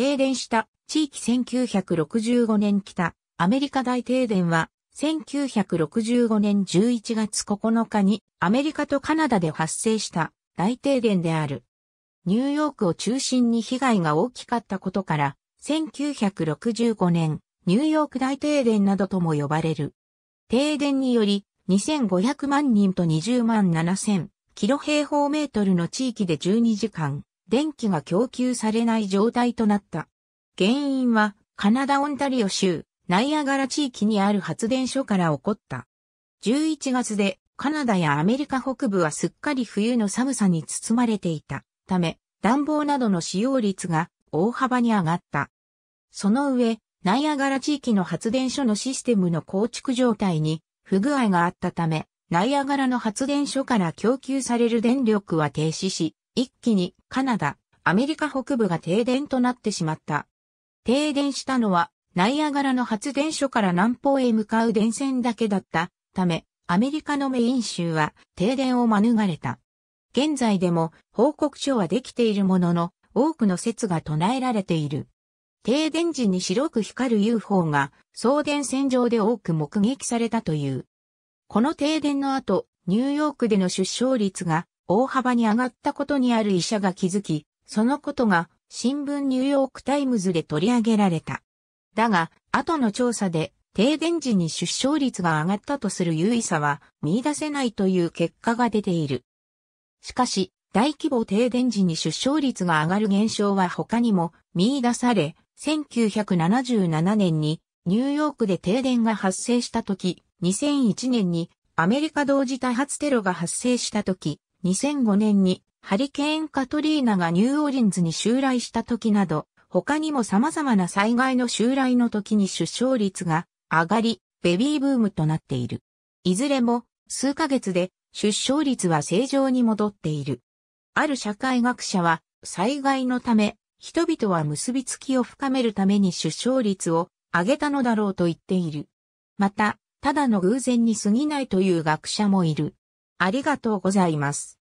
停電した地域1965年北アメリカ大停電は1965年11月9日にアメリカとカナダで発生した大停電である。ニューヨークを中心に被害が大きかったことから1965年ニューヨーク大停電などとも呼ばれる。停電により2500万人と20万7000キロ平方メートルの地域で12時間電気が供給されない状態となった。原因はカナダ・オンタリオ州ナイアガラ地域にある発電所から起こった。11月でカナダやアメリカ北部はすっかり冬の寒さに包まれていたため暖房などの使用率が大幅に上がった。その上、ナイアガラ地域の発電所のシステムの構築状態に不具合があったため、ナイアガラの発電所から供給される電力は停止し、一気にカナダ、アメリカ北部が停電となってしまった。停電したのはナイアガラの発電所から南方へ向かう電線だけだったため、アメリカのメイン州は停電を免れた。現在でも報告書はできているものの、多くの説が唱えられている。停電時に白く光る UFO が送電線上で多く目撃されたという。この停電の後、ニューヨークでの出生率が大幅に上がったことにある医者が気づき、そのことが新聞ニューヨークタイムズで取り上げられた。だが、後の調査で停電時に出生率が上がったとする優位さは見出せないという結果が出ている。しかし、大規模停電時に出生率が上がる現象は他にも見出され、1977年にニューヨークで停電が発生した時、2001年にアメリカ同時多発テロが発生した時、2005年にハリケーンカトリーナがニューオーリンズに襲来した時など、他にも様々な災害の襲来の時に出生率が上がり、ベビーブームとなっている。いずれも数ヶ月で出生率は正常に戻っている。ある社会学者は災害のため人々は結びつきを深めるために出生率を上げたのだろうと言っている。また、ただの偶然に過ぎないという学者もいる。ありがとうございます。